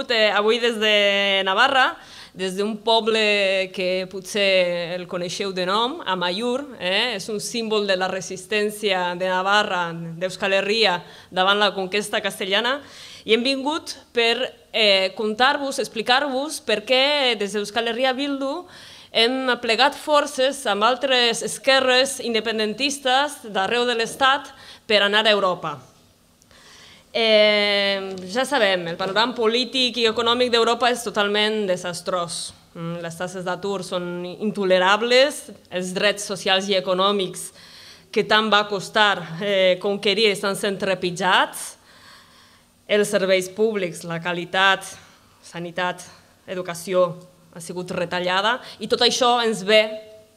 vingut eh, avui des de Navarra, des d'un poble que potser el coneixeu de nom, Amayur, eh? és un símbol de la resistència de Navarra, d'Euskal Herria, davant la conquesta castellana, i hem vingut per eh, contar-vos, explicar-vos per què des d'Euskal Herria Bildu hem plegat forces amb altres esquerres independentistes d'arreu de l'Estat per anar a Europa. Eh, ja sabem, el panorama polític i econòmic d'Europa és totalment desastrós. Mm, les tasses d'atur són intolerables, els drets socials i econòmics que tant va costar eh, conquerir estan sent trepitjats, els serveis públics, la qualitat, sanitat, educació ha sigut retallada i tot això ens ve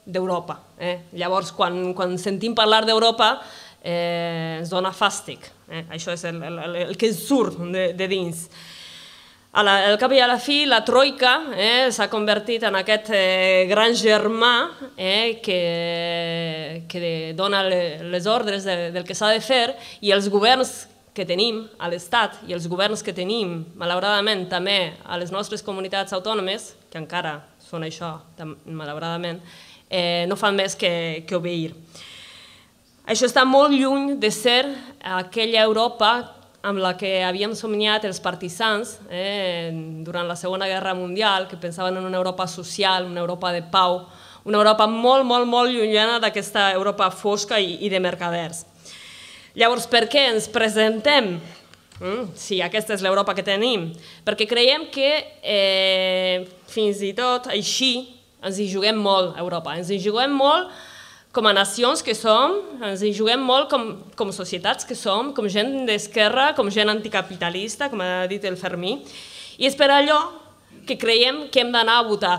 d'Europa. Eh? Llavors, quan, quan sentim parlar d'Europa, eh, zona fàstic. Eh? Això és el, el, el que surt de, de dins. A la, al cap i a la fi, la troika eh, s'ha convertit en aquest eh, gran germà eh, que, que dona le, les ordres de, del que s'ha de fer i els governs que tenim a l'Estat i els governs que tenim, malauradament, també a les nostres comunitats autònomes, que encara són això, malauradament, eh, no fan més que, que obeir. Això està molt lluny de ser aquella Europa amb la que havíem somniat els partisans eh, durant la Segona Guerra Mundial, que pensaven en una Europa social, una Europa de pau, una Europa molt, molt, molt llunyana d'aquesta Europa fosca i, i de mercaders. Llavors, per què ens presentem? Mm, sí, aquesta és l'Europa que tenim. Perquè creiem que eh, fins i tot així ens hi juguem molt a Europa. Ens hi juguem molt com a nacions que som, ens hi juguem molt com, com societats que som, com gent d'esquerra, com gent anticapitalista, com ha dit el Fermí, i és per allò que creiem que hem d'anar a votar.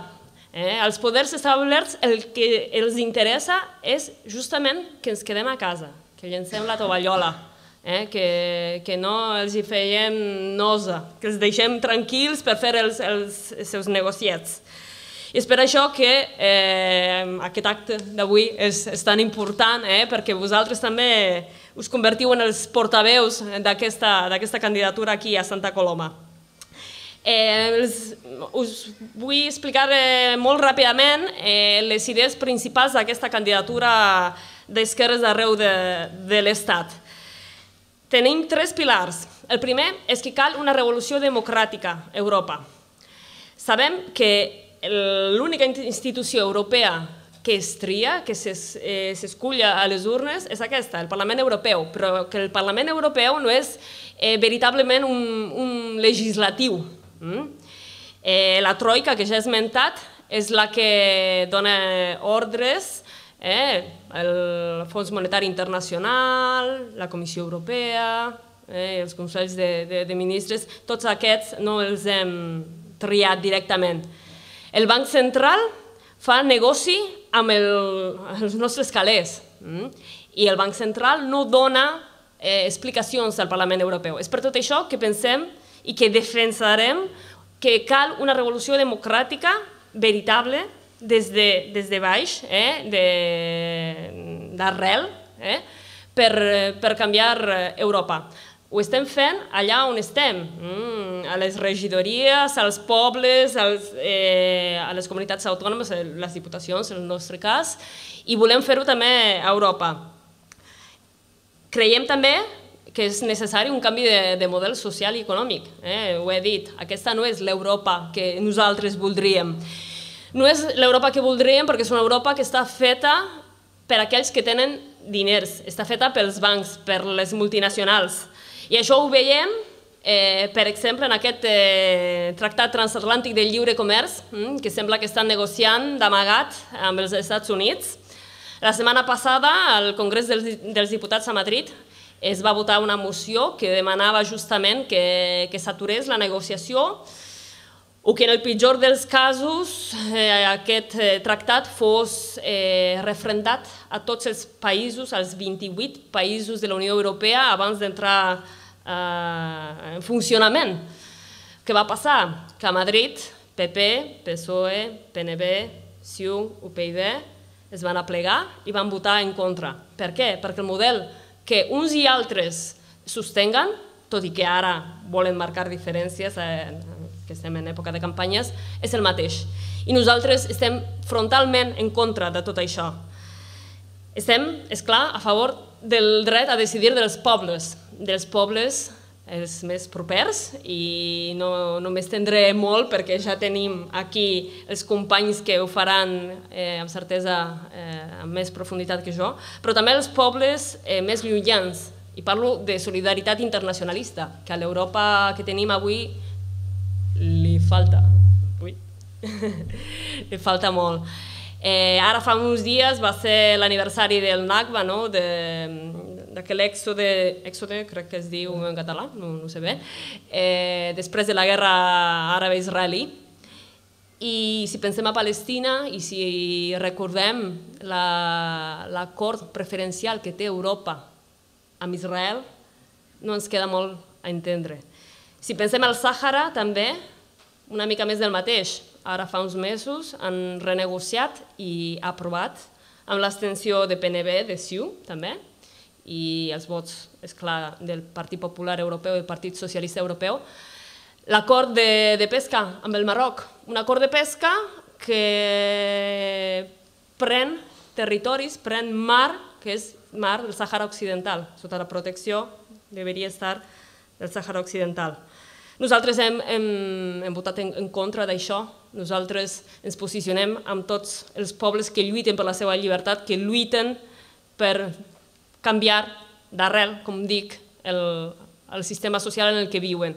Eh? Els poders establerts el que els interessa és justament que ens quedem a casa, que llencem la tovallola, eh? que, que no els hi feiem nosa, que els deixem tranquils per fer els, els seus negociats. I és per això que eh, aquest acte d'avui és, és tan important, eh, perquè vosaltres també us convertiu en els portaveus d'aquesta candidatura aquí a Santa Coloma. Eh, us vull explicar eh, molt ràpidament eh, les idees principals d'aquesta candidatura d'esquerres d'arreu de, de l'Estat. Tenim tres pilars. El primer és que cal una revolució democràtica a Europa. Sabem que l'única institució europea que es tria, que s'escolla eh, a les urnes, és aquesta, el Parlament Europeu, però que el Parlament Europeu no és eh, veritablement un, un legislatiu. Mm? Eh, la troika, que ja he esmentat, és la que dona ordres eh, el Fons Monetari Internacional, la Comissió Europea, eh, els Consells de, de, de Ministres, tots aquests no els hem triat directament. El Banc Central fa negoci amb el, els nostres calés mm? i el Banc Central no dona eh, explicacions al Parlament Europeu. És per tot això que pensem i que defensarem que cal una revolució democràtica veritable des de, des de baix, eh, d'arrel, eh, per, per canviar eh, Europa ho estem fent allà on estem, mm, a les regidories, als pobles, als, eh, a les comunitats autònomes, a eh, les diputacions, en el nostre cas, i volem fer-ho també a Europa. Creiem també que és necessari un canvi de, de model social i econòmic. Eh? Ho he dit, aquesta no és l'Europa que nosaltres voldríem. No és l'Europa que voldríem perquè és una Europa que està feta per aquells que tenen diners, està feta pels bancs, per les multinacionals, i això ho veiem, eh, per exemple, en aquest eh, Tractat Transatlàntic del Lliure Comerç, mm, que sembla que estan negociant d'amagat amb els Estats Units. La setmana passada, al Congrés dels, dels Diputats a Madrid, es va votar una moció que demanava justament que, que s'aturés la negociació o que en el pitjor dels casos eh, aquest eh, tractat fos eh, refrendat a tots els països, als 28 països de la Unió Europea abans d'entrar eh, en funcionament. Què va passar? Que a Madrid, PP, PSOE, PNB, CiU, UPyD es van aplegar i van votar en contra. Per què? Perquè el model que uns i altres sostenguen, tot i que ara volen marcar diferències en, que estem en època de campanyes, és el mateix. I nosaltres estem frontalment en contra de tot això. Estem, és clar, a favor del dret a decidir dels pobles, dels pobles els més propers i no, no m'estendré molt perquè ja tenim aquí els companys que ho faran eh, amb certesa eh, amb més profunditat que jo, però també els pobles eh, més llunyans. I parlo de solidaritat internacionalista, que a l'Europa que tenim avui falta. Ui. falta molt. Eh, ara fa uns dies va ser l'aniversari del NACBA, no? de, d'aquell èxode, èxode, crec que es diu en català, no, no sé bé, eh, després de la guerra àrabe-israelí. I si pensem a Palestina i si recordem l'acord la, preferencial que té Europa amb Israel, no ens queda molt a entendre. Si pensem al Sàhara, també, una mica més del mateix. Ara fa uns mesos han renegociat i aprovat amb l'extensió de PNB, de CiU, també, i els vots, és clar, del Partit Popular Europeu i del Partit Socialista Europeu, l'acord de, de pesca amb el Marroc, un acord de pesca que pren territoris, pren mar, que és mar del Sahara Occidental, sota la protecció deveria estar del Sahara Occidental. Nosaltres hem, hem, hem votat en, en contra d'això. Nosaltres ens posicionem amb tots els pobles que lluiten per la seva llibertat, que lluiten per canviar d'arrel, com dic, el, el sistema social en el que viuen.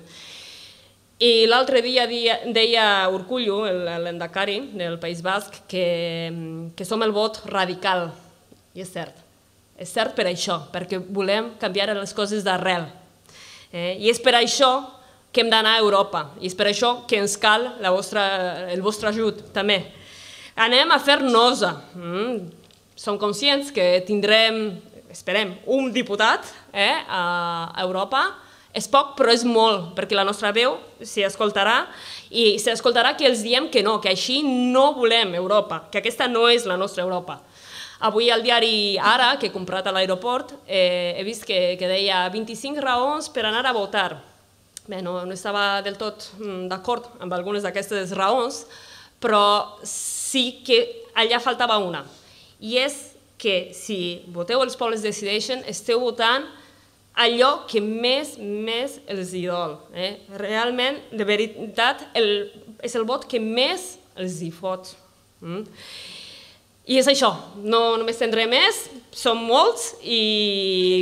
I l'altre dia deia Urcullo, l'endacari del País Basc, que, que som el vot radical. I és cert. És cert per això, perquè volem canviar les coses d'arrel. Eh? I és per això que hem d'anar a Europa i és per això que ens cal la vostra, el vostre ajut també. Anem a fer nosa. Mm. Som conscients que tindrem, esperem, un diputat eh, a Europa. És poc, però és molt, perquè la nostra veu s'hi escoltarà i s'escoltarà que els diem que no, que així no volem Europa, que aquesta no és la nostra Europa. Avui al diari Ara, que he comprat a l'aeroport, eh, he vist que, que deia 25 raons per anar a votar bé, no, no estava del tot mm, d'acord amb algunes d'aquestes raons, però sí que allà faltava una, i és que si voteu els pobles decideixen, esteu votant allò que més, més els hi dol. Eh? Realment, de veritat, el, és el vot que més els hi fot. Mm? I és això, no, només tindré més, som molts i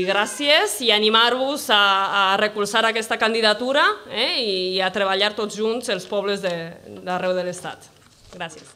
gràcies i animar-vos a, a recolzar aquesta candidatura eh, i a treballar tots junts els pobles d'arreu de, de l'Estat. Gràcies.